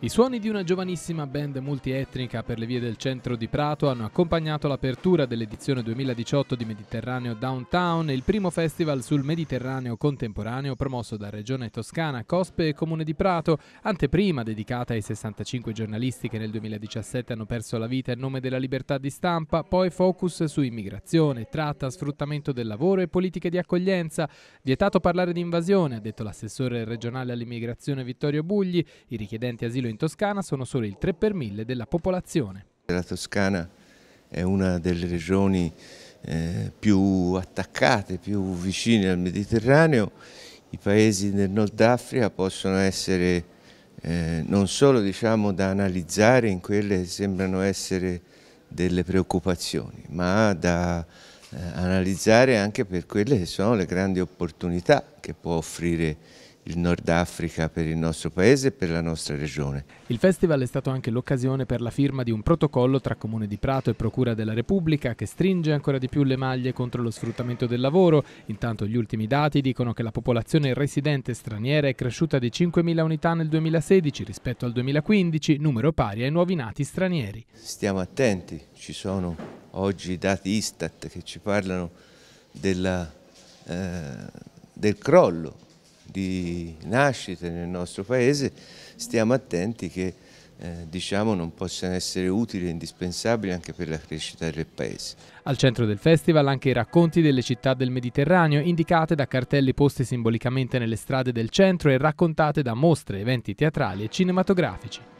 I suoni di una giovanissima band multietnica per le vie del centro di Prato hanno accompagnato l'apertura dell'edizione 2018 di Mediterraneo Downtown, il primo festival sul Mediterraneo contemporaneo promosso da Regione Toscana, Cospe e Comune di Prato, anteprima dedicata ai 65 giornalisti che nel 2017 hanno perso la vita in nome della libertà di stampa, poi focus su immigrazione, tratta, sfruttamento del lavoro e politiche di accoglienza. Vietato parlare di invasione, ha detto l'assessore regionale all'immigrazione Vittorio Bugli, i richiedenti asilo Cielo in Toscana sono solo il 3 per 1000 della popolazione. La Toscana è una delle regioni eh, più attaccate, più vicine al Mediterraneo. I paesi del Nord Africa possono essere eh, non solo diciamo, da analizzare in quelle che sembrano essere delle preoccupazioni, ma da eh, analizzare anche per quelle che sono le grandi opportunità che può offrire il Nord Africa per il nostro paese e per la nostra regione. Il festival è stato anche l'occasione per la firma di un protocollo tra Comune di Prato e Procura della Repubblica che stringe ancora di più le maglie contro lo sfruttamento del lavoro. Intanto gli ultimi dati dicono che la popolazione residente straniera è cresciuta di 5.000 unità nel 2016 rispetto al 2015, numero pari ai nuovi nati stranieri. Stiamo attenti, ci sono oggi dati Istat che ci parlano della, eh, del crollo di nascite nel nostro paese, stiamo attenti che eh, diciamo, non possano essere utili e indispensabili anche per la crescita del paese. Al centro del festival anche i racconti delle città del Mediterraneo, indicate da cartelli posti simbolicamente nelle strade del centro e raccontate da mostre, eventi teatrali e cinematografici.